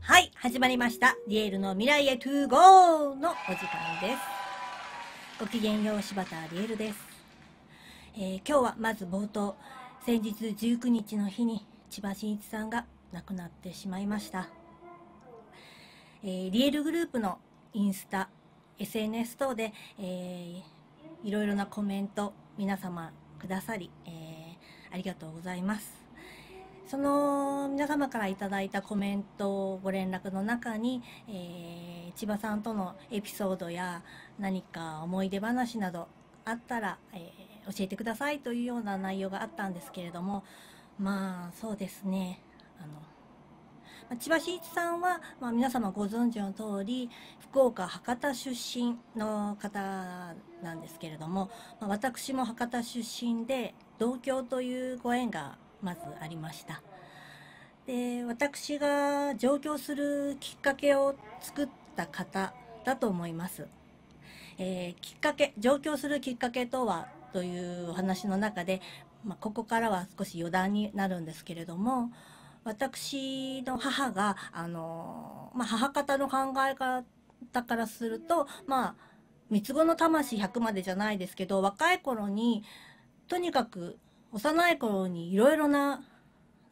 はい、始まりました。ディエールの未来へ to go のお時間です。ごきげんよう、柴田リィエルです。えー、今日はまず冒頭、先日19日の日に千葉真一さんが亡くなってしまいました。えー、リエルグループのインスタ、SNS 等で、えーいろいろなコメント皆様くださり、えー、ありがとうございます。その皆様から頂いたコメントご連絡の中に、えー、千葉さんとのエピソードや何か思い出話などあったら、えー、教えてくださいというような内容があったんですけれどもまあそうですねあの千葉真一さんは、まあ、皆様ご存知の通り福岡博多出身の方なんですけれども、まあ、私も博多出身で同郷というご縁がまずありました。で私が上京するきっかけを作った方だと思います。えー、きっかけ上京するきっかけとはというお話の中で、まあ、ここからは少し余談になるんですけれども、私の母が、あのまあ、母方の考え方からすると、まあ、三つ子の魂100までじゃないですけど、若い頃に、とにかく幼い頃にいろいろな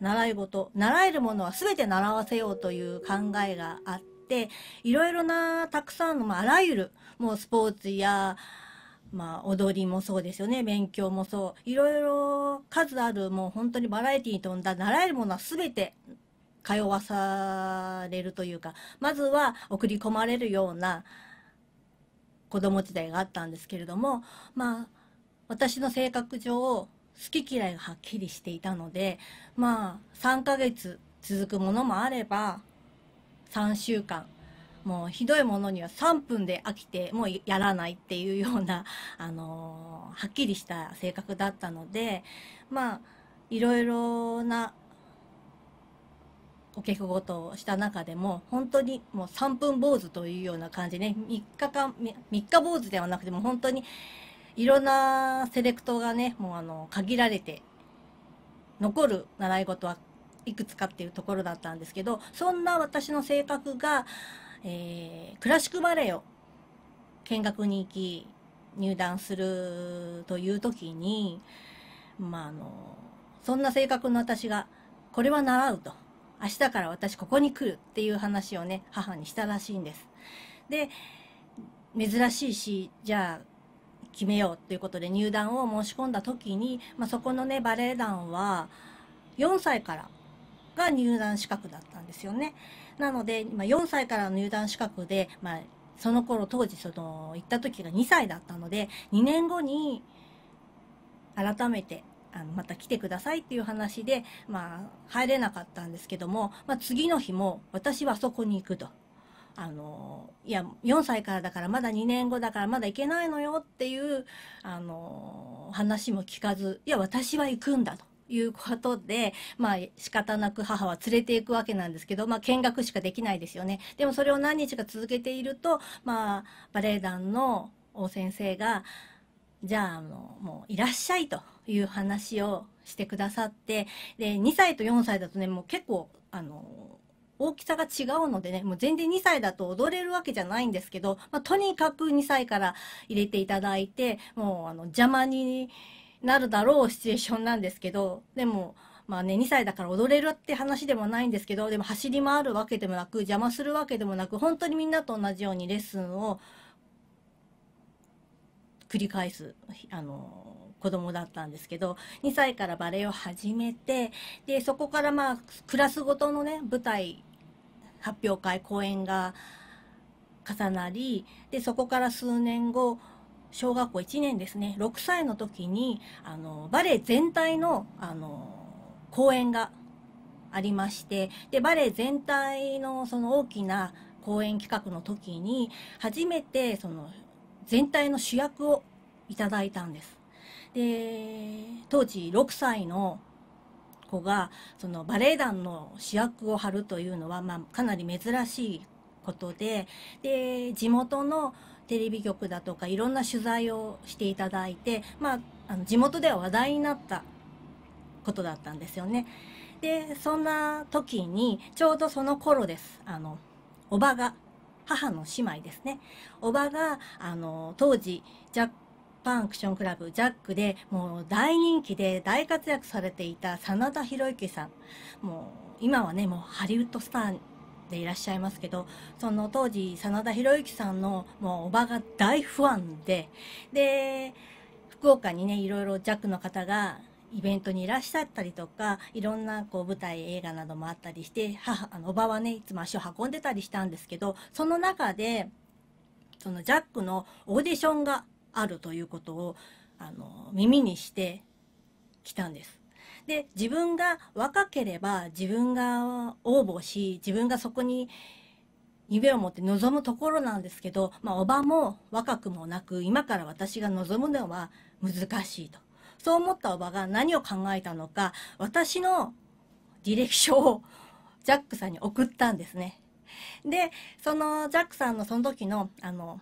習い事、習えるものは全て習わせようという考えがあって、いろいろなたくさんの、まあ、あらゆる、もうスポーツや、まあ、踊りもそうですよね、勉強もそう、いろいろ数あるもう本当にバラエティに富んだ習えるものは全て通わされるというかまずは送り込まれるような子供時代があったんですけれどもまあ私の性格上好き嫌いがはっきりしていたのでまあ3ヶ月続くものもあれば3週間もうひどいものには3分で飽きてもうやらないっていうような、あのはっきりした性格だったのでまあいろいろなお稽古事をした中でも本当にもう3分坊主というような感じね3日間3日坊主ではなくても本当にいろんなセレクトがねもうあの限られて残る習い事はいくつかっていうところだったんですけどそんな私の性格がえー、クラシックバレエを見学に行き入団するという時に、まあ、あのそんな性格の私がこれは習うと明日から私ここに来るっていう話をね母にしたらしいんです。で珍しいしじゃあ決めようっていうことで入団を申し込んだ時に、まあ、そこのねバレエ団は4歳からが入団資格だったんですよね。なので、まあ、4歳からの入団資格で、まあ、その頃当時その行った時が2歳だったので2年後に改めてあのまた来てくださいっていう話で、まあ、入れなかったんですけども、まあ、次の日も私はそこに行くと。あのいや4歳からだからまだ2年後だからまだ行けないのよっていうあの話も聞かずいや私は行くんだということで、まあ、仕方なく母は連れていくわけなんですけど、まあ、見学しかできないですよね。でもそれを何日か続けていると、まあ、バレエ団の先生が、じゃあ、もう、いらっしゃいという話をしてくださって、で、2歳と4歳だとね、もう結構、あの、大きさが違うのでね、もう全然2歳だと踊れるわけじゃないんですけど、まあ、とにかく2歳から入れていただいて、もう、あの、邪魔に、なるだろうシチュエーションなんですけど、でも、まあね、2歳だから踊れるって話でもないんですけど、でも走り回るわけでもなく、邪魔するわけでもなく、本当にみんなと同じようにレッスンを繰り返す、あの、子供だったんですけど、2歳からバレエを始めて、で、そこからまあ、クラスごとのね、舞台、発表会、公演が重なり、で、そこから数年後、小学校1年ですね6歳の時にあのバレエ全体のあの公演がありましてでバレエ全体のその大きな公演企画の時に初めてその全体の主役をいただいたんです。で当時6歳の子がそのバレエ団の主役を張るというのは、まあ、かなり珍しいことでで地元のテレビ局だとかいろんな取材をしていただいて、まあ、あの地元では話題になったことだったんですよね。でそんな時にちょうどその頃ですあのおばが母の姉妹ですねおばがあの当時ジャッパンアクションクラブジャックでもう大人気で大活躍されていた真田広之さんもう今はねもうハリウッドスターでいらっしゃいますけど、その当時、真田広之さんのもうおばが大ファンで、で、福岡にね、いろいろ弱の方がイベントにいらっしゃったりとか、いろんなこう舞台、映画などもあったりして、母、あの、おばはね、いつも足を運んでたりしたんですけど、その中で、そのジャックのオーディションがあるということを、あの、耳にしてきたんです。で自分が若ければ自分が応募し自分がそこに夢を持って望むところなんですけど、まあ、おばも若くもなく今から私が望むのは難しいとそう思ったおばが何を考えたのか私の履歴書をジャックさんに送ったんですね。でそのジャックさんのその時のあの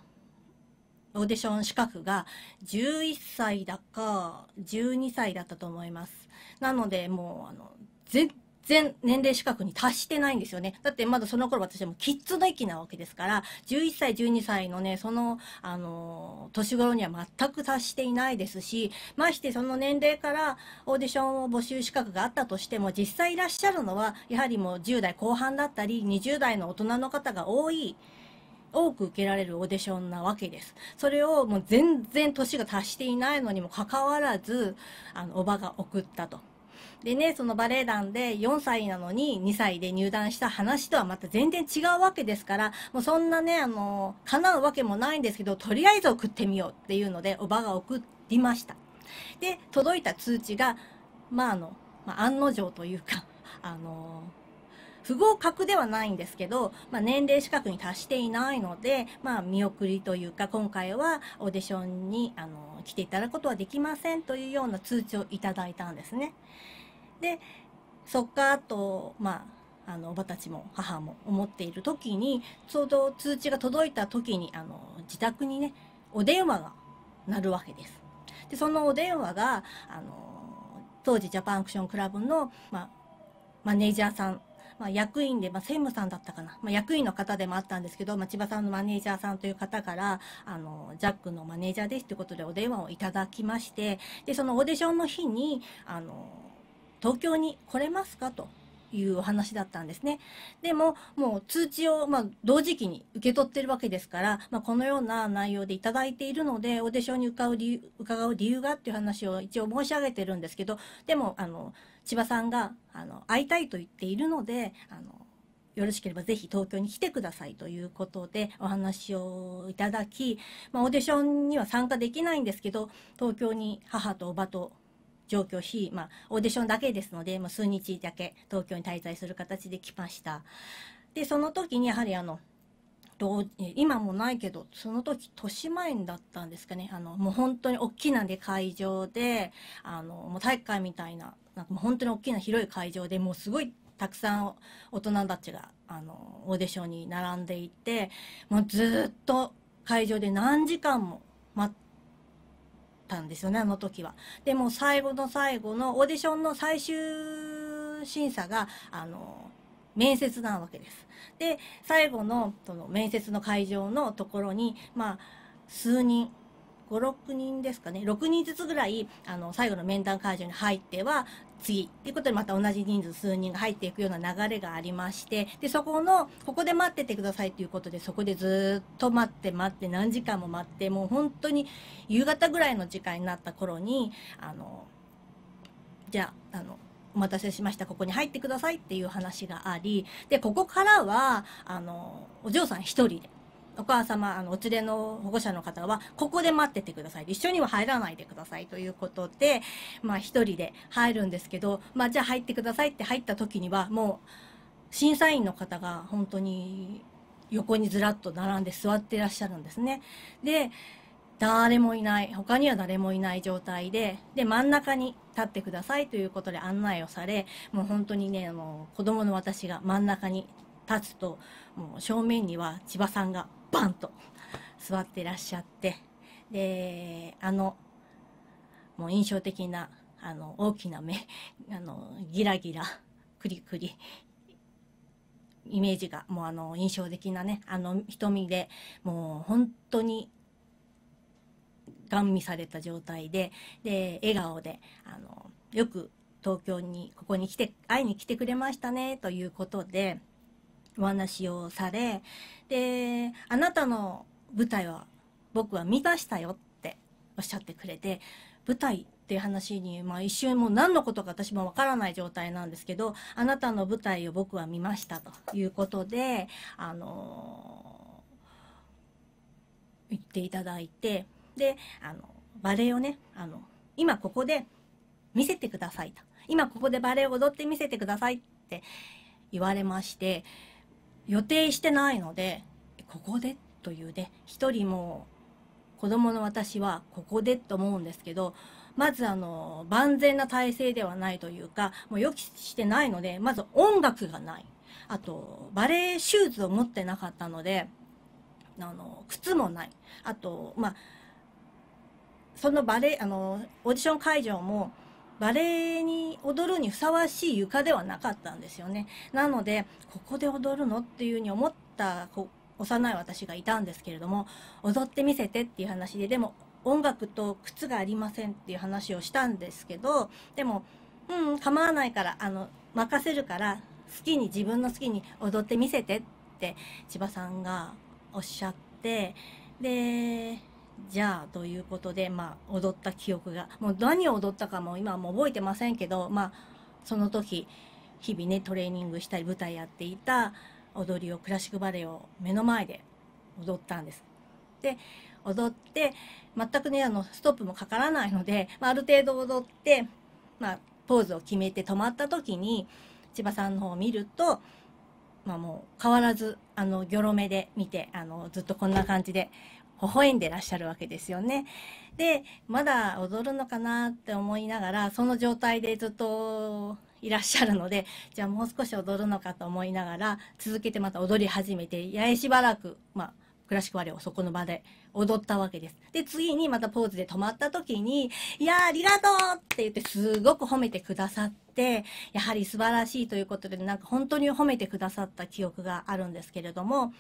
オーディション資格が11歳だか12歳だったと思います。なので、もう、あの、全然年齢資格に達してないんですよね。だってまだその頃私はもうキッズの域なわけですから、11歳、12歳のね、その、あの、年頃には全く達していないですし、ましてその年齢からオーディションを募集資格があったとしても、実際いらっしゃるのは、やはりもう10代後半だったり、20代の大人の方が多い。多く受けられるオーディションなわけです。それをもう全然年が達していないのにもかかわらず、あの、おばが送ったと。でね、そのバレエ団で4歳なのに2歳で入団した話とはまた全然違うわけですから、もうそんなね、あの、叶うわけもないんですけど、とりあえず送ってみようっていうので、おばが送りました。で、届いた通知が、まあ、あの、まあ、案の定というか、あの、不合格ではないんですけど、まあ、年齢資格に達していないので、まあ、見送りというか、今回はオーディションに、あの、来ていただくことはできませんというような通知をいただいたんですね。で、そっか、と、まあ、あの、おばたちも母も思っている時に、ちょうど通知が届いた時に、あの、自宅にね、お電話が鳴るわけです。で、そのお電話が、あの、当時ジャパンアクションクラブの、まマネージャーさんまあ、役員で、まあ、専務さんだったかな、まあ、役員の方でもあったんですけど、まあ、千葉さんのマネージャーさんという方から、あの、ジャックのマネージャーですということでお電話をいただきまして、で、そのオーディションの日に、あの、東京に来れますかと。いうお話だったんですね。でも、もう通知を、まあ、同時期に受け取ってるわけですから、まあ、このような内容でいただいているので、オーディションに伺う理由伺う理由がっていう話を一応申し上げてるんですけど、でも、あの、千葉さんが、あの、会いたいと言っているので、あの、よろしければぜひ東京に来てくださいということでお話をいただき、まあ、オーディションには参加できないんですけど、東京に母とおばと状況し、まあ、オーディションだけですので、数日だけ東京に滞在する形で来ました。で、その時にやはりあの、今もないけど、その時、豊島園だったんですかね。あの、もう本当に大きなで会場で、あの、もう体育館みたいな、なんかもう本当に大きな広い会場でもうすごいたくさん大人たちが、あの、オーディションに並んでいて、もうずっと会場で何時間も待って、たんですよね、あの時は。でも最後の最後のオーディションの最終審査が、あの、面接なわけです。で、最後の、その面接の会場のところに、まあ、数人、5、6人ですかね、6人ずつぐらい、あの、最後の面談会場に入っては、次っていうことでまた同じ人数数人が入っていくような流れがありましてでそこのここで待っててくださいということでそこでずっと待って待って何時間も待ってもう本当に夕方ぐらいの時間になった頃にあのじゃああのお待たせしました、ここに入ってくださいっていう話があり、で、ここからは、あの、お嬢さん一人で、お母様、あの、お連れの保護者の方は、ここで待っててください。一緒には入らないでくださいということで、まあ人で入るんですけど、まあじゃあ入ってくださいって入った時には、もう審査員の方が本当に横にずらっと並んで座ってらっしゃるんですね。で、誰もいない、他には誰もいない状態で、で、真ん中に立ってくださいということで案内をされ、もう本当にね、あの、子供の私が真ん中に立つと、もう正面には千葉さんがバンと座ってらっしゃってであのもう印象的なあの大きな目あのギラギラクリクリイメージがもうあの印象的なねあの瞳でもう本当にガン見された状態でで笑顔であのよく東京にここに来て会いに来てくれましたねということでお話をされで、あなたの舞台は僕は見ましたよっておっしゃってくれて、舞台っていう話に、まあ一瞬もう何のことか私もわからない状態なんですけど、あなたの舞台を僕は見ましたということで、あのー、言っていただいて、で、あの、バレエをね、あの、今ここで見せてくださいと。今ここでバレエを踊って見せてくださいって言われまして、予定してないのでここでというね一人も子供の私はここでと思うんですけどまずあの万全な体制ではないというかもう予期してないのでまず音楽がないあとバレエシューズを持ってなかったのであの靴もないあとまあそのバレエあのオーディション会場もバレエに踊るにふさわしい床ではなかったんですよね。なので、ここで踊るのっていうふうに思った幼い私がいたんですけれども、踊ってみせてっていう話で、でも音楽と靴がありませんっていう話をしたんですけど、でも、うん、構わないから、あの、任せるから、好きに、自分の好きに踊ってみせてって千葉さんがおっしゃって、で、じゃあということで、まあ、踊った記憶がもう何を踊ったかも今も覚えてませんけど、まあ、その時日々ねトレーニングしたり舞台やっていた踊りをクラシックバレエを目の前で踊ったんです。で踊って全くねあのストップもかからないので、まあ、ある程度踊って、まあ、ポーズを決めて止まった時に千葉さんの方を見ると、まあ、もう変わらずあのギョロ目で見てあのずっとこんな感じで。微笑んでらっしゃるわけですよね。で、まだ踊るのかなって思いながら、その状態でずっといらっしゃるので、じゃあもう少し踊るのかと思いながら、続けてまた踊り始めて、ややしばらく、まあ、クラシックバレエをそこの場で踊ったわけです。で、次にまたポーズで止まった時に、いやありがとうって言ってすごく褒めてくださって、やはり素晴らしいということで、なんか本当に褒めてくださった記憶があるんですけれども、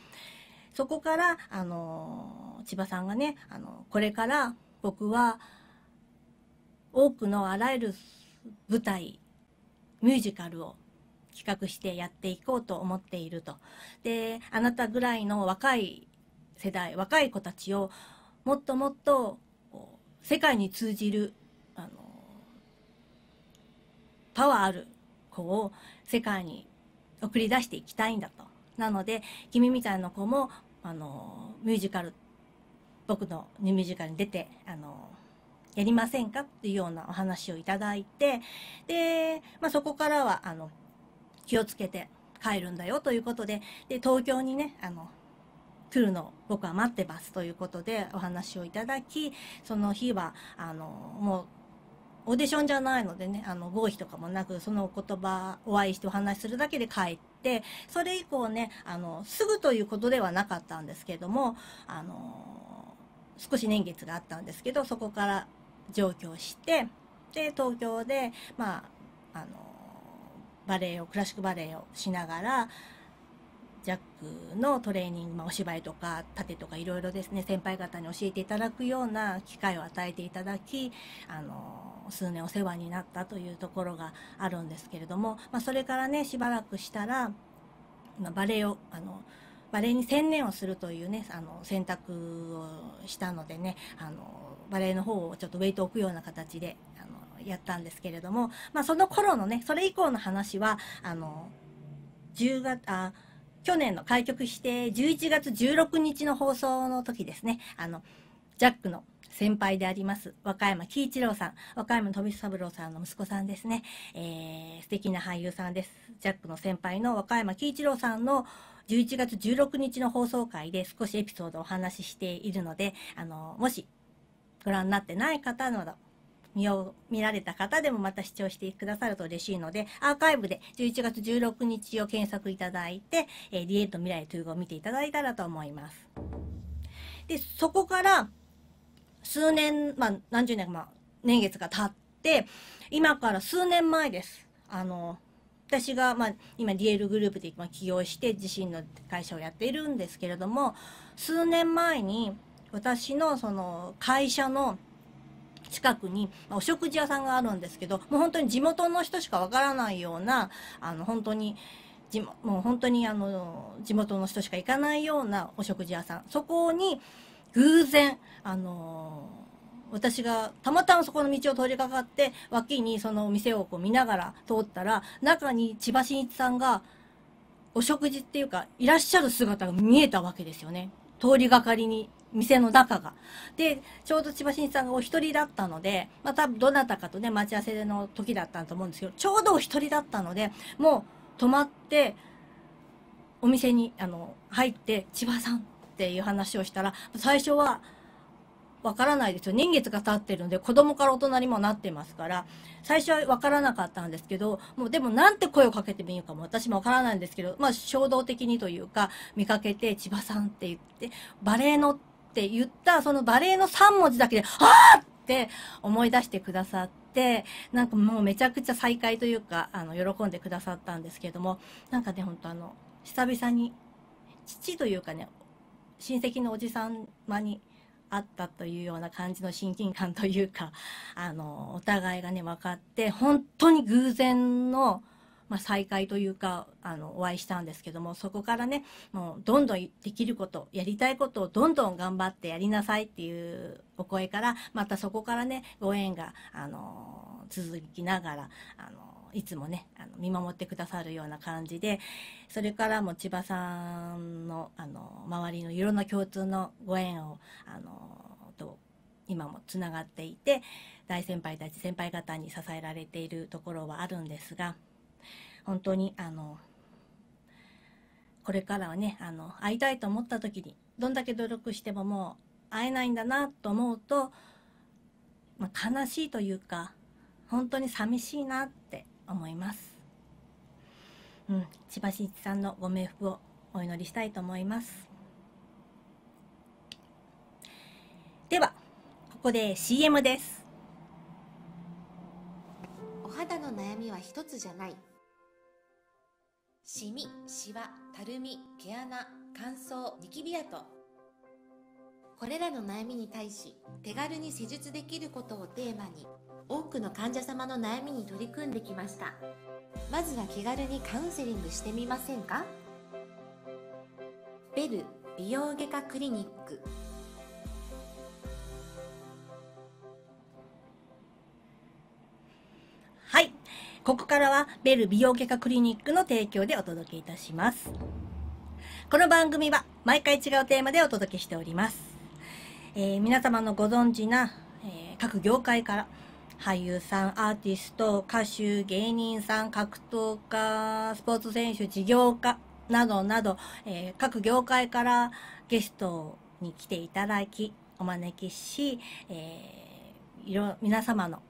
そこから、あの、千葉さんがね、あの、これから僕は、多くのあらゆる舞台、ミュージカルを企画してやっていこうと思っていると。で、あなたぐらいの若い世代、若い子たちをもっともっと世界に通じる、あの、パワーある子を世界に送り出していきたいんだと。なので、君みたいな子もあのミュージカル僕のミュージカルに出てあのやりませんかっていうようなお話をいただいてで、まあ、そこからはあの気をつけて帰るんだよということでで東京にねあの来るの僕は待ってますということでお話をいただきその日はあのもうオーディションじゃないのでねあの合否とかもなくそのお言葉お会いしてお話しするだけで帰って。てそれ以降ねあのすぐということではなかったんですけどもあの少し年月があったんですけどそこから上京してで東京でまああのバレエをクラシックバレエをしながらジャックのトレーニング、まあ、お芝居とか盾とかいろいろですね先輩方に教えていただくような機会を与えていただきあの数年お世話になったというところがあるんですけれども、まあ、それからねしばらくしたら、まあ、バレエをあのバレエに専念をするというねあの選択をしたのでねあのバレエの方をちょっとウェイトを置くような形であのやったんですけれども、まあ、その頃のねそれ以降の話はあの10月あ去年の開局して11月16日の放送の時ですね、あの、ジャックの先輩であります、和歌山喜一郎さん、和歌山富三郎さんの息子さんですね、えー、素敵な俳優さんです。ジャックの先輩の和歌山喜一郎さんの11月16日の放送回で少しエピソードをお話ししているので、あの、もしご覧になってない方など、見よ見られた方でもまた視聴してくださると嬉しいので、アーカイブで11月16日を検索いただいて、えー、リエイト未来という語を見ていただいたらと思います。で、そこから数年、まあ何十年か、まあ年月が経って、今から数年前です。あの、私が、まあ、今、リエルグループで起業して自身の会社をやっているんですけれども、数年前に私のその会社の近くにお食事屋さんがあるんですけど、もう本当に地元の人しかわからないような、あの、本当に、もう本当にあの、地元の人しか行かないようなお食事屋さん。そこに、偶然、あの私がたまたまそこの道を通りかかって、脇にそのお店をこう見ながら通ったら、中に千葉真一さんが、お食事っていうか、いらっしゃる姿が見えたわけですよね。通りがかりに店の中が。で、ちょうど千葉真一さんがお一人だったので、まあ多分どなたかとね、待ち合わせの時だったと思うんですけど、ちょうどお一人だったので、もう泊まって、お店に、あの、入って、千葉さんっていう話をしたら、最初は、わからないですよ。年月が経ってるので、子供から大人にもなってますから、最初はわからなかったんですけど、もうでもなんて声をかけてもいいかも私もわからないんですけど、まあ衝動的にというか、見かけて千葉さんって言って、バレエのって言った、そのバレエの3文字だけで、あって思い出してくださって、なんかもうめちゃくちゃ再会というか、あの、喜んでくださったんですけれども、なんかね、ほんとあの、久々に、父というかね、親戚のおじさんまに、あったというような感じの親近感というか、あの、お互いがね、分かって、本当に偶然の、まあ、再会というかあのお会いしたんですけどもそこからねもうどんどんできることやりたいことをどんどん頑張ってやりなさいっていうお声からまたそこからねご縁があの続きながらあのいつもねあの見守ってくださるような感じでそれからも千葉さんのあの周りのいろんな共通のご縁をあのと今もつながっていて大先輩たち先輩方に支えられているところはあるんですが。本当にあのこれからはねあの会いたいと思った時にどんだけ努力してももう会えないんだなと思うと、まあ、悲しいというか本当に寂しいなって思います。うん、千葉真一さんのご冥福をお祈りしたいと思います。では、ここで CM です。お肌の悩みは一つじゃない。シミ、シワ、たるみ、毛穴、乾燥、ニキビ跡。これらの悩みに対し、手軽に施術できることをテーマに、多くの患者様の悩みに取り組んできました。まずは気軽にカウンセリングしてみませんかベル美容外科クリニックここからはベル美容外科クリニックの提供でお届けいたします。この番組は毎回違うテーマでお届けしております。えー、皆様のご存知な、えー、各業界から俳優さん、アーティスト、歌手、芸人さん、格闘家、スポーツ選手、事業家などなど、えー、各業界からゲストに来ていただき、お招きし、えー、いろ皆様の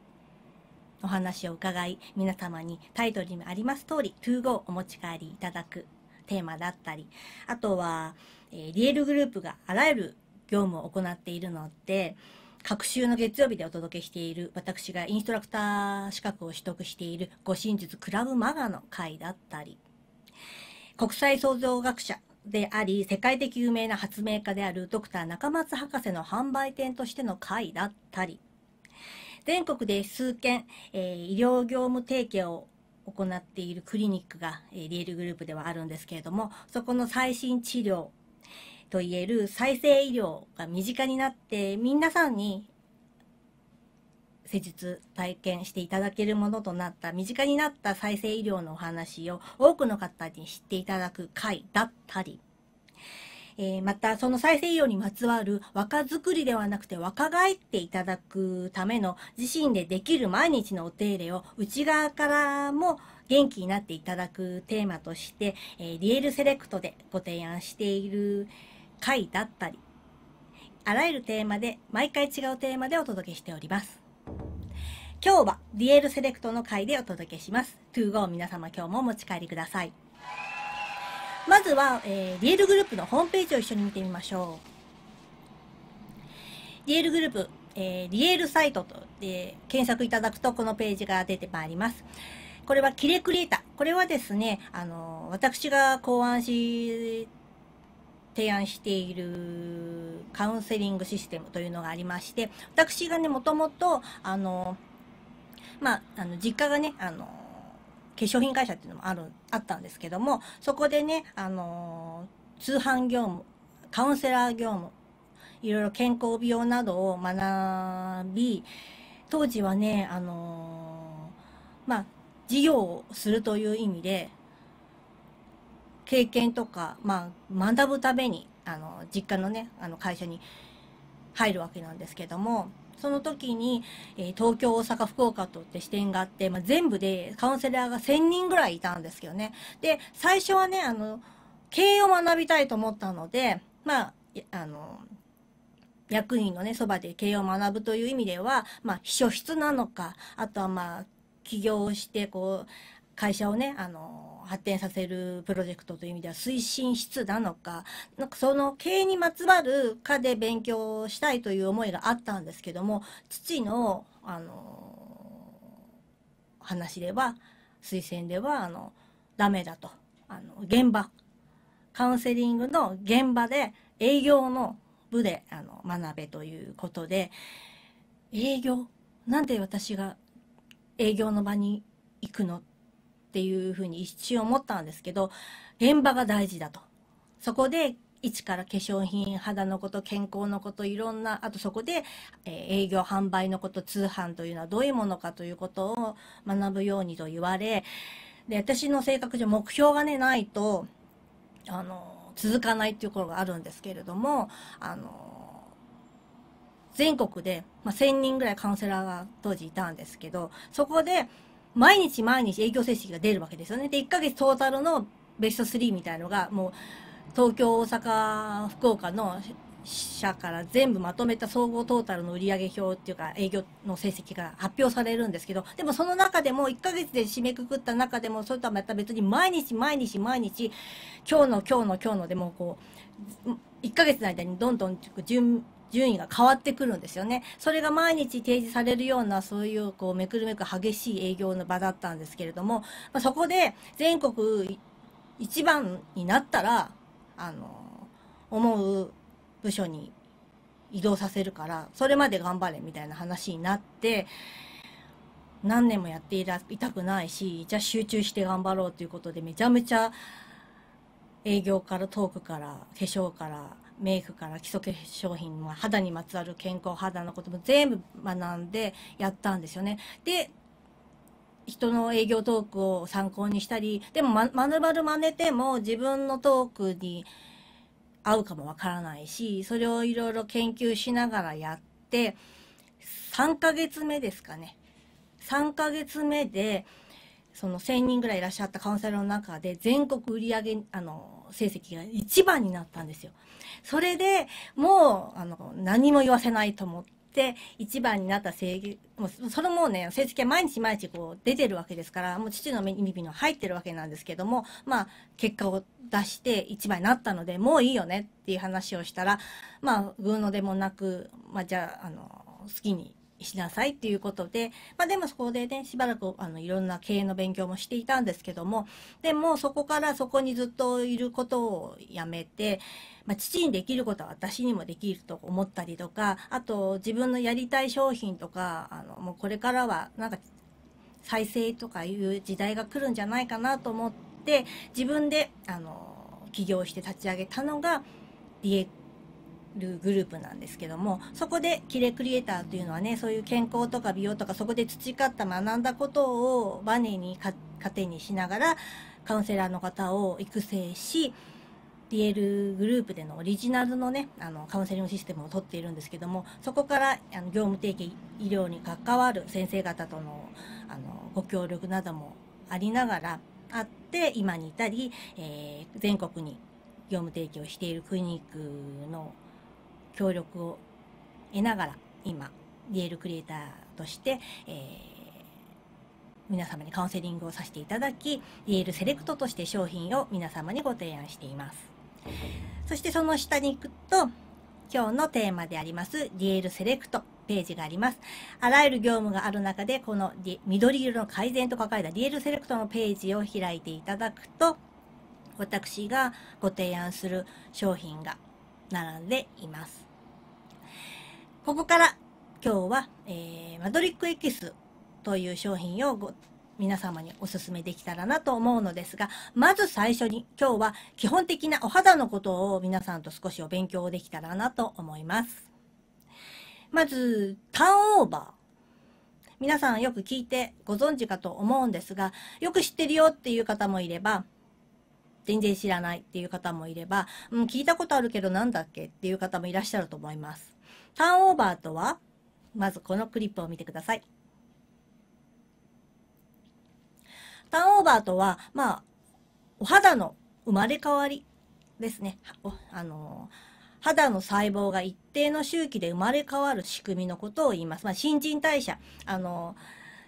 お話を伺い、皆様にタイトルにあります通り、ToGo をお持ち帰りいただくテーマだったり、あとは、えー、リエルグループがあらゆる業務を行っているので、各週の月曜日でお届けしている、私がインストラクター資格を取得している、護身術クラブマガの会だったり、国際創造学者であり、世界的有名な発明家であるドクター中松博士の販売店としての会だったり、全国で数件、えー、医療業務提携を行っているクリニックが、えー、リエルグループではあるんですけれども、そこの最新治療といえる再生医療が身近になって、皆さんに施術体験していただけるものとなった身近になった再生医療のお話を多くの方に知っていただく会だったりえー、またその再生医療にまつわる若作りではなくて若返っていただくための自身でできる毎日のお手入れを内側からも元気になっていただくテーマとして、えー、リエルセレクトでご提案している回だったり、あらゆるテーマで、毎回違うテーマでお届けしております。今日はエルセレクトの回でお届けします。to go。皆様今日もお持ち帰りください。まずは、えー、リエルグループのホームページを一緒に見てみましょう。リエルグループ、えー、リエルサイトと、えー、検索いただくとこのページが出てまいります。これはキレクリエイター。これはですね、あの、私が考案し、提案しているカウンセリングシステムというのがありまして、私がね、もともと、あの、まあ、あの、実家がね、あの、粧品会社っていうのもあるあったんですけどもそこでね、あの通販業務カウンセラー業務いろいろ健康美容などを学び当時はね、あのまあ、事業をするという意味で経験とか、まあ、学ぶためにあの実家のねあの会社に入るわけなんですけどもその時に、えー、東京、大阪、福岡とって支店があって、まあ、全部でカウンセラーが1000人ぐらいいたんですけどね。で、最初はね、あの、経営を学びたいと思ったので、まあ、あの、役員のね、そばで経営を学ぶという意味では、まあ、秘書室なのか、あとはまあ、起業して、こう、会社をね、あの、発展させるプロジェクトという意味では推進室なのか、なんかその経営にまつわる課で勉強したいという思いがあったんですけども、父の、あの、話では、推薦では、あの、ダメだと。あの、現場。カウンセリングの現場で営業の部であの学べということで、営業なんで私が営業の場に行くのっていうふうに一瞬思ったんですけど現場が大事だとそこで一から化粧品肌のこと健康のこといろんなあとそこで、え営業販売のこと通販というのはどういうものかということを学ぶようにと言われで私の性格上目標がねないとあの続かないっていうところがあるんですけれどもあの全国で、まあ、1000人ぐらいカウンセラーが当時いたんですけどそこで毎日毎日営業成績が出るわけですよね。で、1ヶ月トータルのベスト3みたいのが、もう、東京、大阪、福岡の社から全部まとめた総合トータルの売上表っていうか営業の成績が発表されるんですけど、でもその中でも1ヶ月で締めくくった中でも、それとはまた別に毎日毎日毎日、今日の今日の今日のでもこう、1ヶ月の間にどんどん準順位が変わってくるんですよね。それが毎日提示されるような、そういう、こう、めくるめく激しい営業の場だったんですけれども、まあ、そこで全国一番になったら、あの、思う部署に移動させるから、それまで頑張れみたいな話になって、何年もやっていたいたくないし、じゃあ集中して頑張ろうということで、めちゃめちゃ営業からトークから化粧からメイクから基礎化粧品は肌にまつわる健康肌のことも全部学んでやったんですよね。で人の営業トークを参考にしたりでもまるまる真似ても自分のトークに合うかもわからないしそれをいろいろ研究しながらやって3ヶ月目ですかね3ヶ月目でその1000人ぐらいいらっしゃったカウンセラーの中で全国売上あの成績が1番になったんですよ。それでもうあの何も言わせないと思って。て一番になった成績もうそれもね成績は毎日毎日こう出てるわけですからもう父の耳の入ってるわけなんですけどもまあ結果を出して一番になったのでもういいよねっていう話をしたらまあ偶のでもなく、まあ、じゃああの好きにしなさいっていうことで、まあでもそこでね、しばらくあのいろんな経営の勉強もしていたんですけども、でもそこからそこにずっといることをやめて、まあ父にできることは私にもできると思ったりとか、あと自分のやりたい商品とか、あのもうこれからはなんか再生とかいう時代が来るんじゃないかなと思って、自分であの起業して立ち上げたのが DX るグループなんですけどもそこでキレクリエイターというのはねそういう健康とか美容とかそこで培った学んだことをバネに糧にしながらカウンセラーの方を育成し DL グループでのオリジナルのねあのカウンセリングシステムを取っているんですけどもそこからあの業務提携医療に関わる先生方とのあのご協力などもありながらあって今に至り、えー、全国に業務提供しているクリニックの協力を得ながら今ールクリエイターとして、えー、皆様にカウンセリングをさせていただきエールセレクトとして商品を皆様にご提案していますそしてその下に行くと今日のテーマでありますエールセレクトページがあります。あらゆる業務がある中で、この緑色の改善と書かれたエールセレクトのページを開いていただくと、私がご提案する商品が並んでいます。ここから今日は、えー、マドリックエキスという商品をご皆様にお勧めできたらなと思うのですが、まず最初に今日は基本的なお肌のことを皆さんと少しお勉強できたらなと思います。まず、ターンオーバー。皆さんよく聞いてご存知かと思うんですが、よく知ってるよっていう方もいれば、全然知らないっていう方もいれば、うん、聞いたことあるけどなんだっけっていう方もいらっしゃると思います。ターンオーバーとはまずこのクリップを見てください。ターンオーバーとは、まあ、お肌の生まれ変わりですね。あの肌の細胞が一定の周期で生まれ変わる仕組みのことを言います。まあ、新陳代謝。あの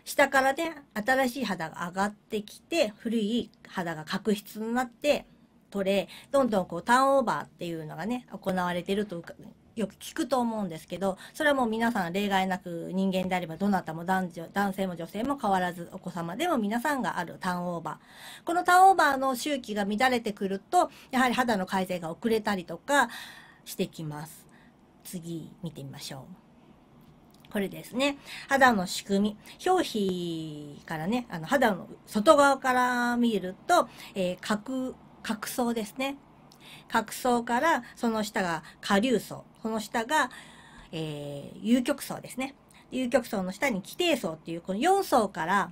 下からね、新しい肌が上がってきて、古い肌が角質になって、取れ、どんどんこうターンオーバーっていうのがね、行われてるとよく聞くと思うんですけどそれはもう皆さん例外なく人間であればどなたも男女男性も女性も変わらずお子様でも皆さんがあるターンオーバーこのターンオーバーの周期が乱れてくるとやはり肌の改善が遅れたりとかしてきます次見てみましょう。これですね。肌の仕組み。表皮からね、あの肌の外側から見ると、えー、角、角層ですね。角層からその下が下流層、その下が、えー、有極層ですね。有極層の下に基底層っていうこの4層から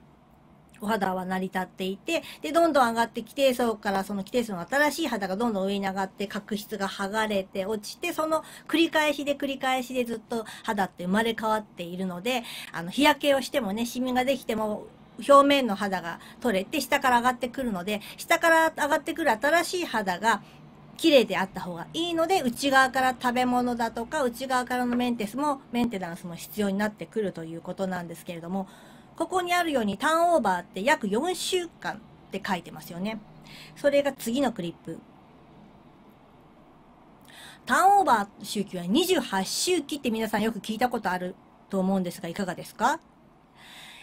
お肌は成り立っていて、で、どんどん上がって基底層からその規定層の新しい肌がどんどん上に上がって角質が剥がれて落ちて、その繰り返しで繰り返しでずっと肌って生まれ変わっているので、あの、日焼けをしてもね、シミができても、表面の肌が取れて下から上がってくるので、下から上がってくる新しい肌が綺麗であった方がいいので、内側から食べ物だとか、内側からのメンテスも、メンテナンスも必要になってくるということなんですけれども、ここにあるようにターンオーバーって約4週間って書いてますよね。それが次のクリップ。ターンオーバー周期は28周期って皆さんよく聞いたことあると思うんですが、いかがですか、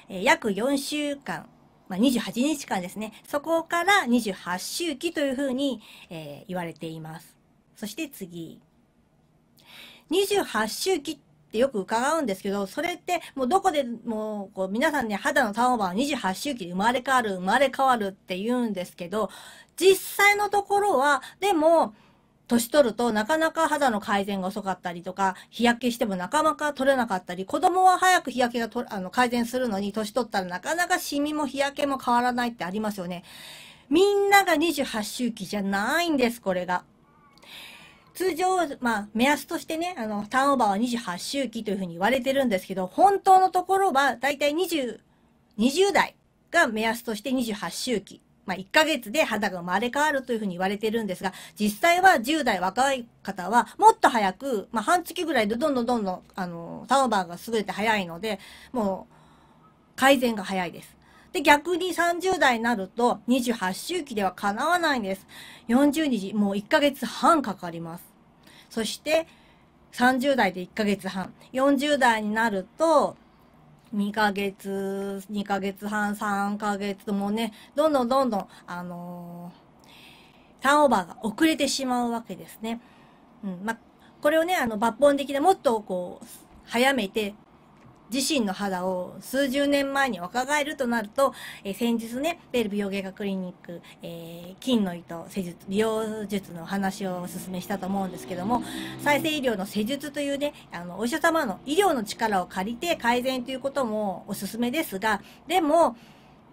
え約4週間まあ、28日間ですね。そこから28周期というふうに、えー、言われています。そして次。28周期ってよく伺うんですけど、それってもうどこでもうこう皆さんね、肌のターンオーバーは28周期で生まれ変わる、生まれ変わるって言うんですけど、実際のところは、でも、年取るとなかなか肌の改善が遅かったりとか、日焼けしてもなかなか取れなかったり、子供は早く日焼けがとあの改善するのに、年取ったらなかなかシミも日焼けも変わらないってありますよね。みんなが28周期じゃないんです、これが。通常、まあ、目安としてね、あの、ターンオーバーは28周期というふうに言われてるんですけど、本当のところは、だいたい20、20代が目安として28周期まあ、1ヶ月で肌が生まれ変わるというふうに言われてるんですが、実際は10代若い方は、もっと早く、まあ、半月ぐらいでどんどんどんどん、あの、ターバーが優れて早いので、もう、改善が早いです。で、逆に30代になると、28周期では叶わないんです。40日、もう1ヶ月半かかります。そして、30代で1ヶ月半。40代になると、2ヶ月、2ヶ月半、3ヶ月もね、どんどんどんどん、あのー、ターンオーバーが遅れてしまうわけですね。うん、まあ、これをね、あの、抜本的でもっとこう、早めて、自身の肌を数十年前に若返るとなると、えー、先日ね、ベル美容外科クリニック、えー、金の糸、施術、美容術の話をお勧めしたと思うんですけども、再生医療の施術というね、あの、お医者様の医療の力を借りて改善ということもお勧めですが、でも、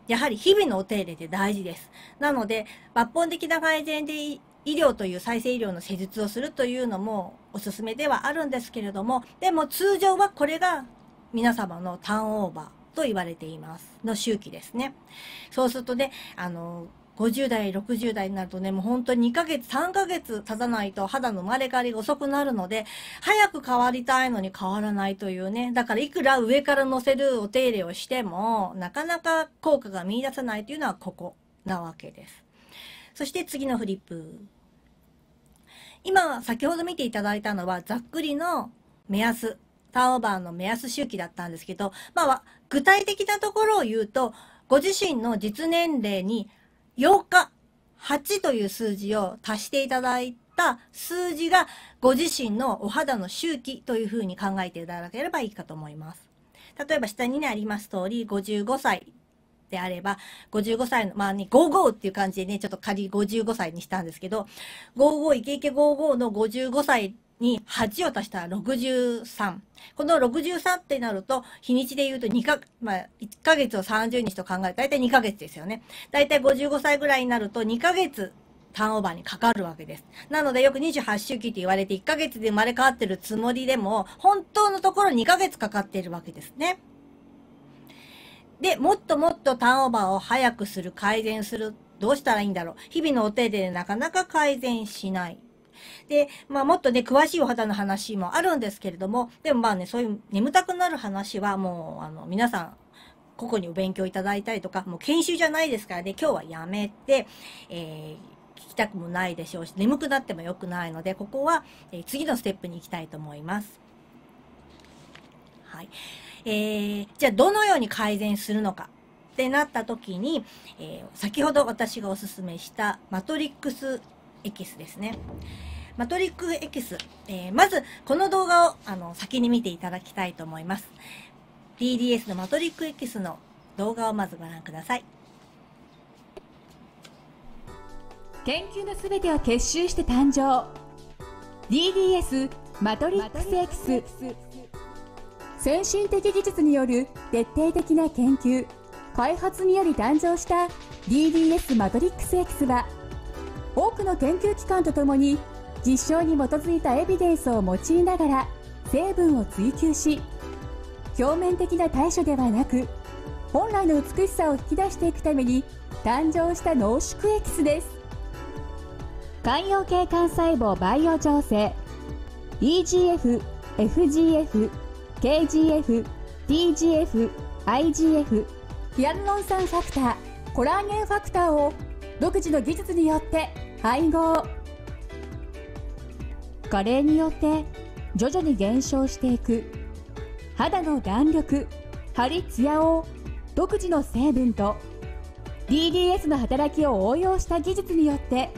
やはり日々のお手入れで大事です。なので、抜本的な改善で医療という再生医療の施術をするというのもおすすめではあるんですけれども、でも通常はこれが皆様のターンオーバーと言われています。の周期ですね。そうするとね、あの、50代、60代になるとね、もう本当に2ヶ月、3ヶ月経たないと肌の生まれ変わりが遅くなるので、早く変わりたいのに変わらないというね。だからいくら上から乗せるお手入れをしても、なかなか効果が見出せないというのはここなわけです。そして次のフリップ。今、先ほど見ていただいたのは、ざっくりの目安ターンオーバーの目安周期だったんですけど、まあ、具体的なところを言うと、ご自身の実年齢に8日、8という数字を足していただいた数字が、ご自身のお肌の周期というふうに考えていただければいいかと思います。例えば下にあります通り、55歳であれば、55歳の、まあね、55っていう感じでね、ちょっと仮55歳にしたんですけど、55イケイケ55の55歳に8を足したら63。この63ってなると、日にちで言うと2か、まあ、1ヶ月を30日と考えると、大体2ヶ月ですよね。大体55歳ぐらいになると2ヶ月ターンオーバーにかかるわけです。なのでよく28周期って言われて1ヶ月で生まれ変わってるつもりでも、本当のところ2ヶ月かかっているわけですね。で、もっともっとターンオーバーを早くする、改善する、どうしたらいいんだろう。日々のお手入れでなかなか改善しない。で、まあ、もっとね、詳しいお肌の話もあるんですけれども、でもまあね、そういう眠たくなる話はもう、あの、皆さん、個々にお勉強いただいたりとか、もう研修じゃないですからね、今日はやめて、えー聞きたくもないでしょうし、眠くなっても良くないので、ここは、えー、次のステップに行きたいと思います。はい。えー、じゃあ、どのように改善するのかってなった時に、えー、先ほど私がおすすめしたマトリックスエキスですね。マトリックエキス。えー、まず、この動画をあの先に見ていただきたいと思います。d d s のマトリックエキスの動画をまずご覧ください。研究のすべてを結集して誕生。DDS マトリックエキス。先進的技術による徹底的な研究、開発により誕生した DDS マトリックスエキスは多くの研究機関とともに実証に基づいたエビデンスを用いながら成分を追求し表面的な対処ではなく本来の美しさを引き出していくために誕生した濃縮エキスです肝陽系幹細胞培養調整 EGF、FGF、KGF、TGF、IGF ヒアルロン酸ファクターコラーゲンファクターを独自の技術によって配合加齢によって徐々に減少していく肌の弾力ハリツヤを独自の成分と DDS の働きを応用した技術によって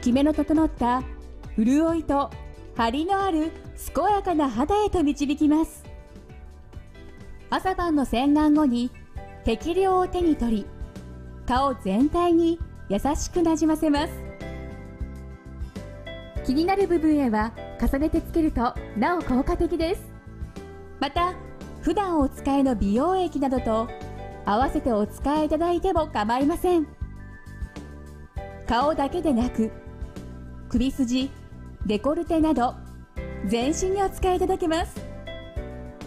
きめの整った潤いと張りのある健やかな肌へと導きます朝晩の洗顔後に適量を手に取り顔全体に優しくなじませます気になる部分へは重ねてつけるとなお効果的ですまた普段お使いの美容液などと合わせてお使いいただいても構いません顔だけでなく首筋デコルテなど全身にお使いいただけます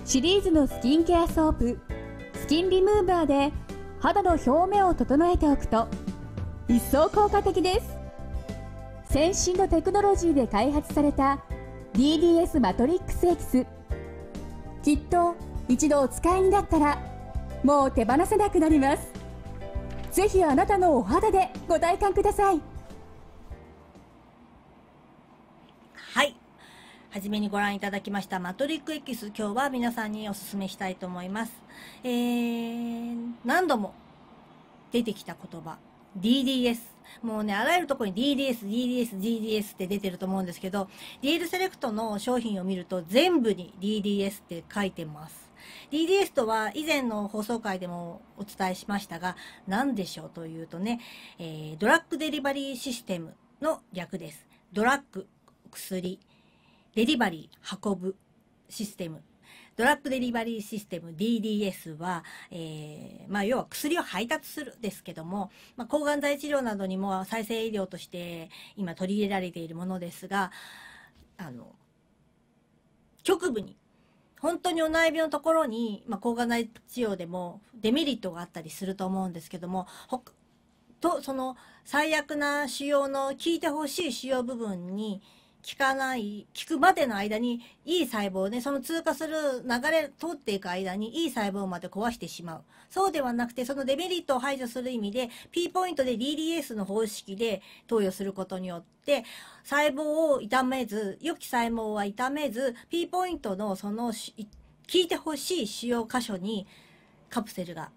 シリーズのスキンケアソープスキンリムーバーで肌の表面を整えておくと一層効果的です先進のテクノロジーで開発された DDS マトリックスエキスきっと一度お使いになったらもう手放せなくなりますぜひあなたのお肌でご体感くださいはい初めにご覧いただきましたマトリックエキス今日は皆さんにお勧めしたいと思います、えー、何度も出てきた言葉 DDS。もうね、あらゆるところに DDS、DDS、DDS って出てると思うんですけど、ディールセレクトの商品を見ると全部に DDS って書いてます。DDS とは以前の放送回でもお伝えしましたが、何でしょうというとね、えー、ドラッグデリバリーシステムの略です。ドラッグ、薬、デリバリー、運ぶシステムドラッグデリバリーシステム DDS は、えー、まあ、要は薬を配達するですけども、まあ、抗がん剤治療などにも再生医療として今取り入れられているものですが、あの、局部に本当にお悩みのところに、まあ、抗がん剤治療でもデメリットがあったりすると思うんですけども、と、その最悪な腫瘍の効いてほしい腫瘍部分に、効かない、効くまでの間に、いい細胞ね、その通過する流れ、通っていく間に、いい細胞まで壊してしまう。そうではなくて、そのデメリットを排除する意味で、P ポイントで DDS の方式で投与することによって、細胞を傷めず、良き細胞は傷めず、P ポイントのその、効いてほしい使用箇所に、カプセルが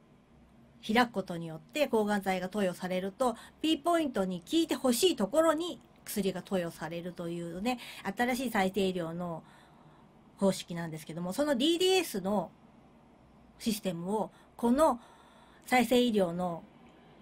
開くことによって抗がん剤が投与されると P ポイントに効いてほしいところに薬が投与されるというね、新しい最低量の方式なんですけども、その DDS のシステムを、この再生医療の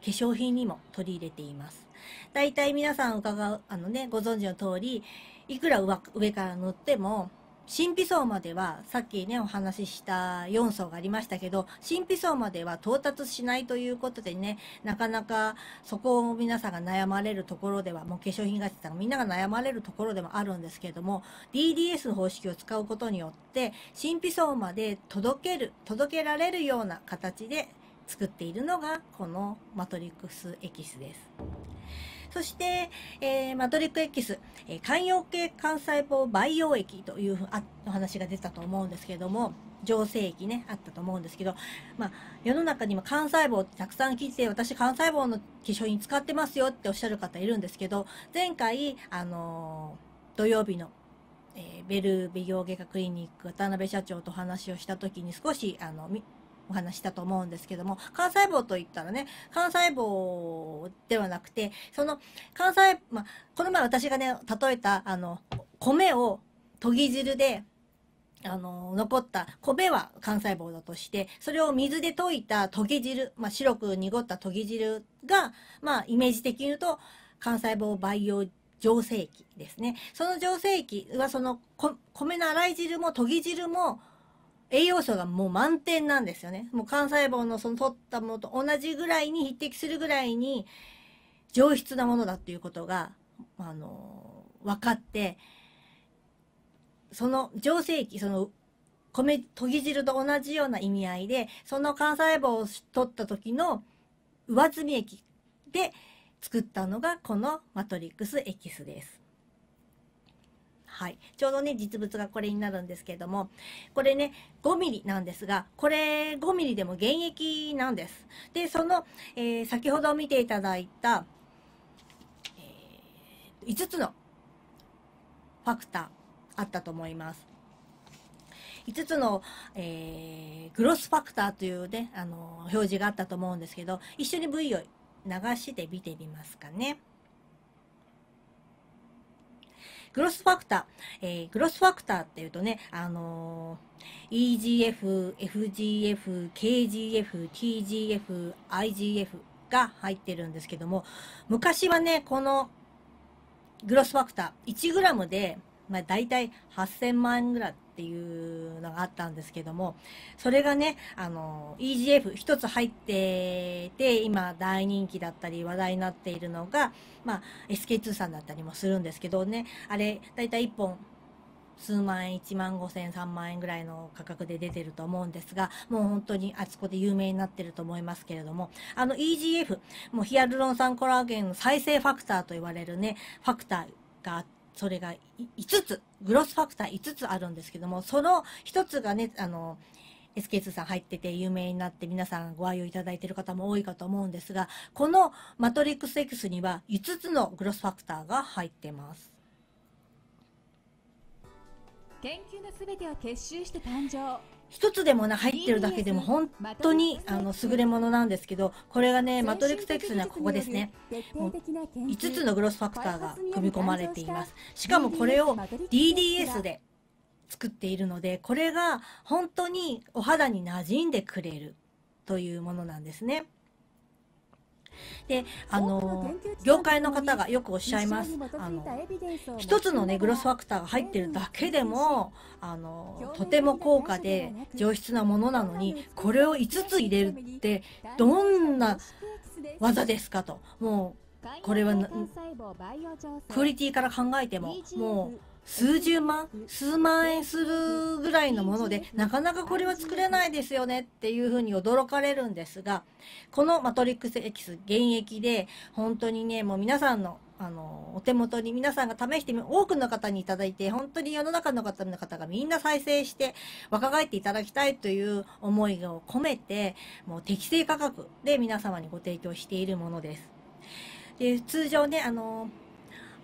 化粧品にも取り入れています。大体皆さん伺う、あのね、ご存知の通り、いくら上から塗っても、神秘層まではさっきねお話しした4層がありましたけど神秘層までは到達しないということでねなかなかそこを皆さんが悩まれるところではもう化粧品会社さんがみんなが悩まれるところでもあるんですけれども DDS の方式を使うことによって神秘層まで届ける届けられるような形で作っているのがこのマトリックスエキスです。そして、えー、マトリックス、えー、肝葉系幹細胞培養液というあお話が出たと思うんですけれども、上成液ね、あったと思うんですけど、まあ、世の中にも幹細胞ってたくさん聞いて、私幹細胞の化粧品使ってますよっておっしゃる方いるんですけど、前回、あのー、土曜日のえー、ベル美容外科クリニック渡辺社長と話をした時に少しあのお話したと思うんですけども、幹細胞といったらね、幹細胞ではなくて、その幹細、まあ、この前私がね、例えた、あの、米を研ぎ汁で、あの、残った米は幹細胞だとして、それを水で溶いた研ぎ汁、まあ、白く濁った研ぎ汁が、まあ、イメージ的に言うと、幹細胞培養浄成器ですね。その浄成器は、その米の洗い汁も研ぎ汁も、栄養素がもう満点なんですよね。もう幹細胞のその取ったものと同じぐらいに匹敵するぐらいに上質なものだっていうことが、あの、分かって、その上世器、その米、研ぎ汁と同じような意味合いで、その幹細胞を取った時の上積み液で作ったのがこのマトリックスエキスです。はい、ちょうどね実物がこれになるんですけどもこれね 5mm なんですがこれ 5mm でも現役なんです。でその、えー、先ほど見ていただいた、えー、5つのファクターあったと思います。5つの、えー、グロスファクターというね、あのー、表示があったと思うんですけど、一緒に V を流して見てみますかね。グロスファクター、えー、グロスファクターっていうとね、あのー、EGF、FGF、KGF、TGF、IGF が入ってるんですけども、昔はね、このグロスファクター、1g で、まあ、大体8000万円ぐらいっていうのがあったんですけども、それがね、あの、EGF 一つ入ってて、今大人気だったり話題になっているのが、まあ、SK2 さんだったりもするんですけどね、あれ、だいたい1本数万円、1万5千、3万円ぐらいの価格で出てると思うんですが、もう本当にあそこで有名になってると思いますけれども、あの EGF、もうヒアルロン酸コラーゲンの再生ファクターと言われるね、ファクターがあって、それが5つ、グロスファクター5つあるんですけども、その1つがね、あの、SK2 さん入ってて有名になって皆さんご愛用いただいている方も多いかと思うんですが、このマトリックス X には5つのグロスファクターが入ってます。研究のすべてを結集して誕生一つでもね入ってるだけでも本当にあの優れものなんですけどこれがねマトリックス X にはここですね5つのグロスファクターが組み込まれていますしかもこれを DDS で作っているのでこれが本当にお肌に馴染んでくれるというものなんですね。であの業界の方がよくおっしゃいますあの一つのねグロスファクターが入ってるだけでもあのとても高価で上質なものなのにこれを5つ入れるってどんな技ですかともうこれはクオリティから考えてももう数十万数万円するぐらいのものでなかなかこれは作れないですよねっていうふうに驚かれるんですがこのマトリックスエキス現役で本当にねもう皆さんのあのお手元に皆さんが試してみ多くの方にいただいて本当に世の中の方の方がみんな再生して若返っていただきたいという思いを込めてもう適正価格で皆様にご提供しているものです。で通常ねあの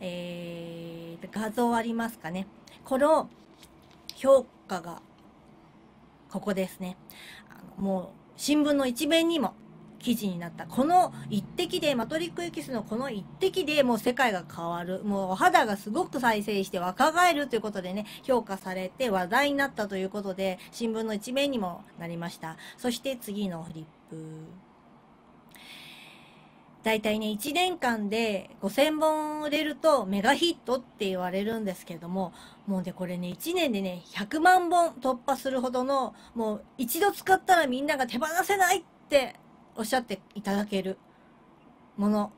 えー、画像ありますかね。この評価が、ここですね。あのもう、新聞の一面にも記事になった。この一滴で、マトリックエキスのこの一滴でもう世界が変わる。もうお肌がすごく再生して若返るということでね、評価されて話題になったということで、新聞の一面にもなりました。そして次のフリップ。大体ね、1年間で5000本売れるとメガヒットって言われるんですけども、もうね、これね、1年でね、100万本突破するほどの、もう一度使ったらみんなが手放せないっておっしゃっていただけるもの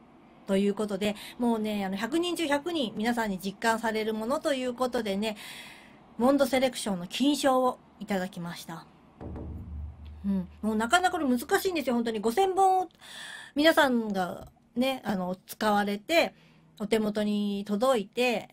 ということで、もうね、あの、100人中100人皆さんに実感されるものということでね、モンドセレクションの金賞をいただきました。うん、もうなかなかこれ難しいんですよ本当に5,000本を皆さんがねあの使われてお手元に届いて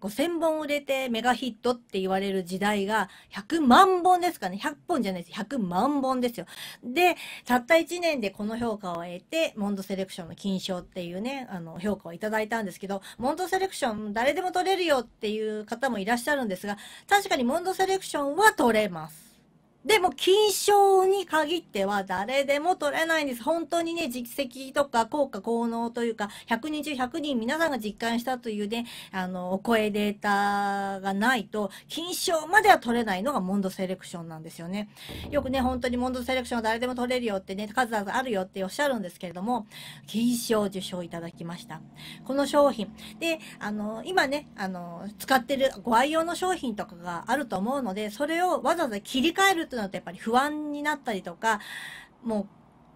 5,000本売れてメガヒットって言われる時代が100万本ですかね100本じゃないです100万本ですよでたった1年でこの評価を得てモンドセレクションの金賞っていうねあの評価をいただいたんですけどモンドセレクション誰でも取れるよっていう方もいらっしゃるんですが確かにモンドセレクションは取れますでも、金賞に限っては誰でも取れないんです。本当にね、実績とか効果、効能というか、100人中100人皆さんが実感したというね、あの、お声データがないと、金賞までは取れないのがモンドセレクションなんですよね。よくね、本当にモンドセレクションは誰でも取れるよってね、数々あるよっておっしゃるんですけれども、金賞受賞いただきました。この商品。で、あの、今ね、あの、使ってるご愛用の商品とかがあると思うので、それをわざわざ切り替えるとなるとやっぱり不安になったりとか、もう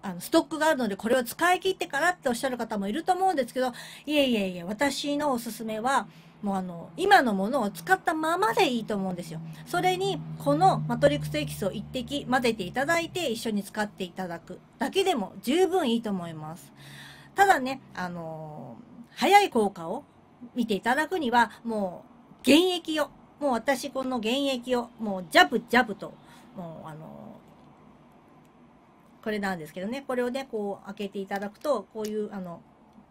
あの、ストックがあるので、これを使い切ってからっておっしゃる方もいると思うんですけど、いえいえいえ、私のおすすめは、もうあの、今のものを使ったままでいいと思うんですよ。それに、このマトリックスエキスを1滴混ぜていただいて、一緒に使っていただくだけでも十分いいと思います。ただね、あのー、早い効果を見ていただくには、もう、原液を、もう私この原液を、もうジャブジャブともうあのこれなんですけどねこれをねこう開けていただくとこういうあの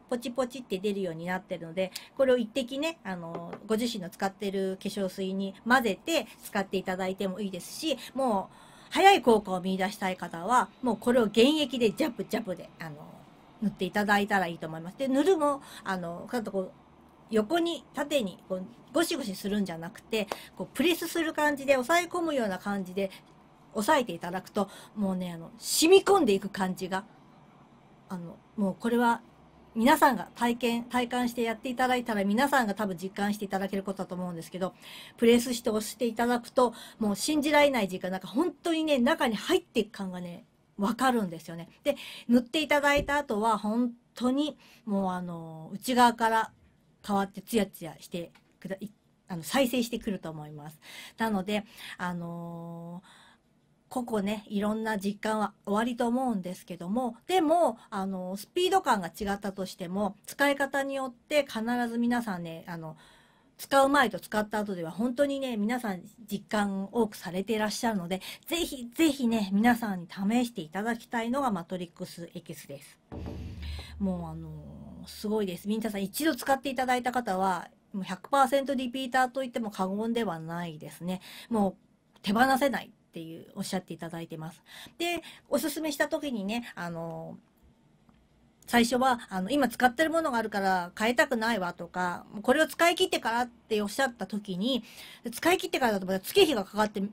ポチポチって出るようになってるのでこれを一滴ねあのご自身の使ってる化粧水に混ぜて使っていただいてもいいですしもう早い効果を見出したい方はもうこれを原液でジャブジャブであの塗っていただいたらいいと思います。で塗るもあのちょっとこう横に縦にこうゴシゴシするんじゃなくてこうプレスする感じで押さえ込むような感じで押さえていただくともうねあの染み込んでいく感じがあのもうこれは皆さんが体験体感してやっていただいたら皆さんが多分実感していただけることだと思うんですけどプレスして押していただくともう信じられない時間なんか本当にね中に入っていく感がね分かるんですよね。で塗っていただいた後は本当にもうあの内側から変わってツヤツヤしてくだあの再生してくると思います。なのであのー個々ねいろんな実感は終わりと思うんですけどもでもあのスピード感が違ったとしても使い方によって必ず皆さんねあの使う前と使った後では本当にね、皆さん実感多くされていらっしゃるので、ぜひぜひね、皆さんに試していただきたいのがマトリックスエキスです。もうあのー、すごいです。皆さん一度使っていただいた方は、もう100%リピーターといっても過言ではないですね。もう手放せないっていうおっしゃっていただいてます。で、おすすめした時にね、あの、最初は、あの、今使ってるものがあるから変えたくないわとか、これを使い切ってからっておっしゃった時に、使い切ってからだと月日がかかって、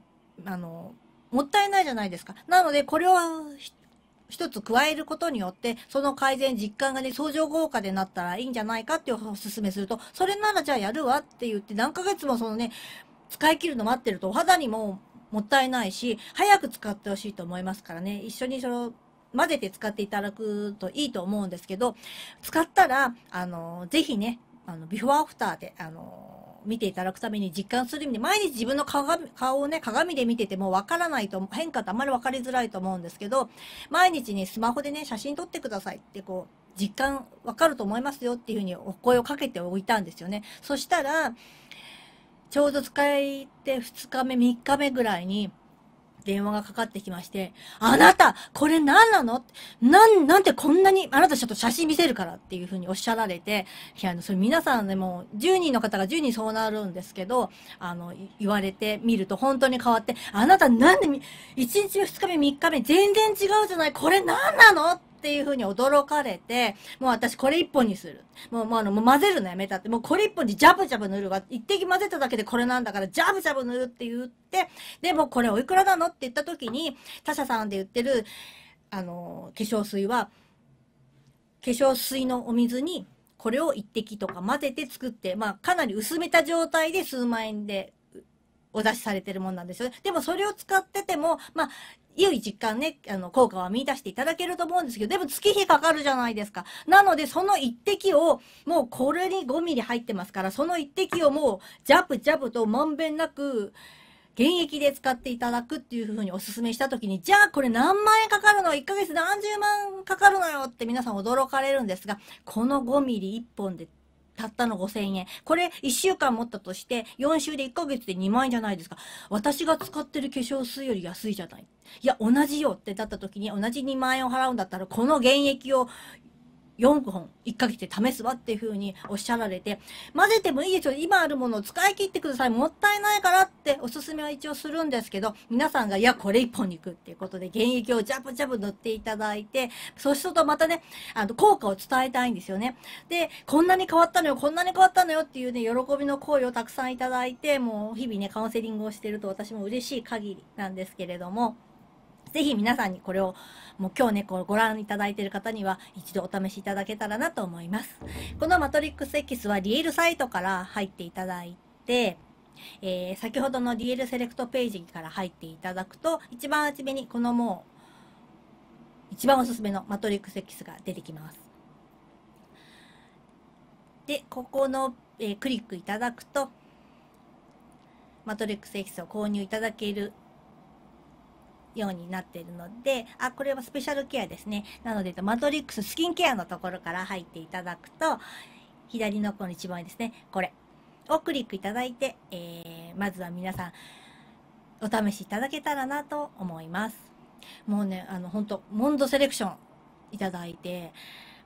あの、もったいないじゃないですか。なので、これを一つ加えることによって、その改善実感がね、相乗効果でなったらいいんじゃないかっておすすめすると、それならじゃあやるわって言って、何ヶ月もそのね、使い切るの待ってると、お肌にももったいないし、早く使ってほしいと思いますからね、一緒にその、混ぜて使っていただくといいと思うんですけど、使ったら、あの、ぜひね、あの、ビフォーアフターで、あの、見ていただくために実感する意味で、毎日自分の顔をね、鏡で見ててもわからないと、変化ってあんまり分かりづらいと思うんですけど、毎日ね、スマホでね、写真撮ってくださいってこう、実感わかると思いますよっていうふうにお声をかけておいたんですよね。そしたら、ちょうど使いって2日目、3日目ぐらいに、電話がかかってきまして、あなたこれ何なのなん、なんてこんなに、あなたちょっと写真見せるからっていうふうにおっしゃられて、いや、それ皆さんで、も、10人の方が10人そうなるんですけど、あの、言われてみると本当に変わって、あなたなんで、1日目、2日目、3日目、全然違うじゃないこれ何なのっていうふうに驚かれて、もう私これ一本にする。もう、もうあの、もう混ぜるのやめたって、もうこれ一本にジャブジャブ塗るわ。一滴混ぜただけでこれなんだから、ジャブジャブ塗るって言って、でもこれおいくらなのって言った時に、他社さんで言ってる、あの、化粧水は、化粧水のお水に、これを一滴とか混ぜて作って、まあ、かなり薄めた状態で数万円でお出しされてるもんなんですよね。でもそれを使ってても、まあ、良い実感ね、あの、効果は見出していただけると思うんですけど、でも月日かかるじゃないですか。なので、その一滴を、もうこれに5ミリ入ってますから、その一滴をもう、ジャブジャブとまんべんなく、現役で使っていただくっていうふうにお勧めしたときに、じゃあこれ何万円かかるの ?1 ヶ月何十万かかるのよって皆さん驚かれるんですが、この5ミリ1本でたったの5000円。これ1週間持ったとして、4週で1ヶ月で2万円じゃないですか。私が使ってる化粧水より安いじゃない。いや、同じよってなった時に同じ2万円を払うんだったら、この現役を4本、1ヶ月で試すわっていう風におっしゃられて、混ぜてもいいでしょ今あるものを使い切ってください。もったいないからっておすすめは一応するんですけど、皆さんが、いや、これ1本に行くっていうことで、原液をジャブジャブ塗っていただいて、そうするとまたね、あの、効果を伝えたいんですよね。で、こんなに変わったのよ、こんなに変わったのよっていうね、喜びの声をたくさんいただいて、もう日々ね、カウンセリングをしてると私も嬉しい限りなんですけれども、ぜひ皆さんにこれを、もう今日ね、こうご覧いただいている方には一度お試しいただけたらなと思います。このマトリックス X はリエルサイトから入っていただいて、えー、先ほどの DL セレクトページから入っていただくと、一番初めにこのもう、一番おすすめのマトリックス X が出てきます。で、ここの、えー、クリックいただくと、マトリックス X を購入いただけるようになっているので、あ、これはスペシャルケアですね。なので、マトリックススキンケアのところから入っていただくと、左のこの一番ですね、これをクリックいただいて、えー、まずは皆さん、お試しいただけたらなと思います。もうね、あの、本当モンドセレクションいただいて、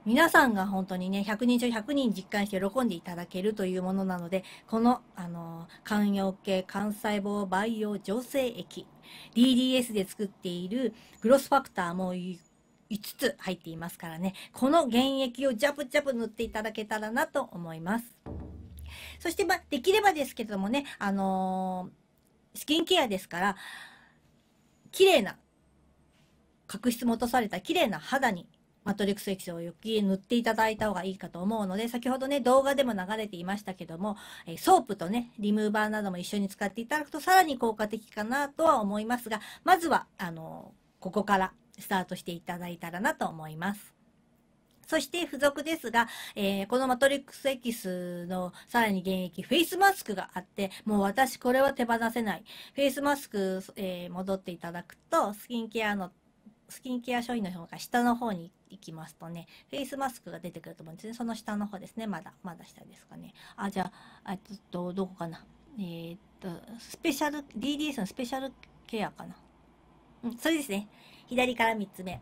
皆さんが本当にね、100人中100人実感して喜んでいただけるというものなので、この、あの、肝陽系肝細胞培養女性液、DDS で作っているグロスファクターも5つ入っていますからね、この原液をジャブジャブ塗っていただけたらなと思います。そして、まあ、できればですけどもね、あのー、スキンケアですから、綺麗な角質も落とされた綺麗な肌にマトリックス液晶をよき塗っていただいた方がいいかと思うので、先ほどね、動画でも流れていましたけども、えソープとね、リムーバーなども一緒に使っていただくとさらに効果的かなとは思いますが、まずは、あの、ここからスタートしていただいたらなと思います。そして付属ですが、えー、このマトリックスエキスのさらに現役フェイスマスクがあって、もう私これは手放せない。フェイスマスク、えー、戻っていただくと、スキンケアの、スキンケア商品の方が下の方にいきますとね、フェイスマスクが出てくると思うんですね。その下の方ですね。まだ、まだ下ですかね。あ、じゃあ、えっと、どこかな。えー、っと、スペシャル、DDS のスペシャルケアかな。うん、それですね。左から3つ目。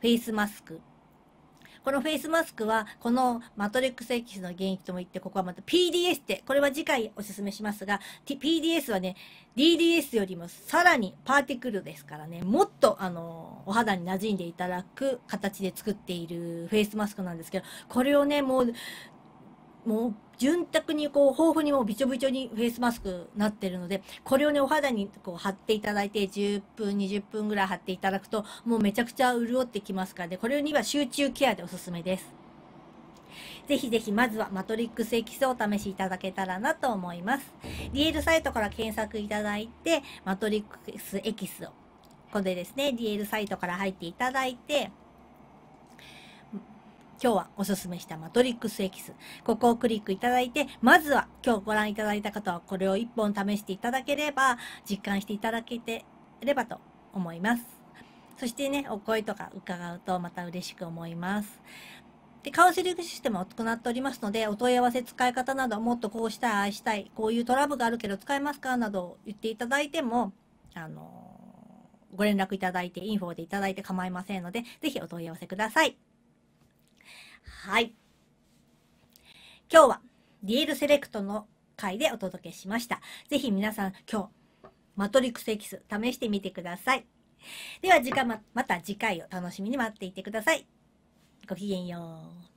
フェイスマスク、このフェイスマスクは、このマトリックスエキスの原液とも言って、ここはまた PDS って、これは次回お勧めしますが、PDS はね、DDS よりもさらにパーティクルですからね、もっと、あの、お肌に馴染んでいただく形で作っているフェイスマスクなんですけど、これをね、もうもう潤沢にこう豊富にもうびちょびちょにフェイスマスクなってるのでこれをねお肌にこう貼っていただいて10分20分ぐらい貼っていただくともうめちゃくちゃ潤ってきますからねこれには集中ケアでおすすめですぜひぜひまずはマトリックスエキスをお試しいただけたらなと思います d エルサイトから検索いただいてマトリックスエキスをここでですね DL サイトから入っていただいて今日はおすすめしたマトリックスエキス。ここをクリックいただいて、まずは今日ご覧いただいた方はこれを1本試していただければ、実感していただけてればと思います。そしてね、お声とか伺うとまた嬉しく思います。で、カウンセリングシステムを行っておりますので、お問い合わせ使い方など、もっとこうしたい、ああしたい、こういうトラブルがあるけど使えますかなど言っていただいても、あの、ご連絡いただいて、インフォでいただいて構いませんので、ぜひお問い合わせください。はい。今日はディエルセレクトの回でお届けしました。ぜひ皆さん今日、マトリックスエキス試してみてください。では時間ま、また次回を楽しみに待っていてください。ごきげんよう。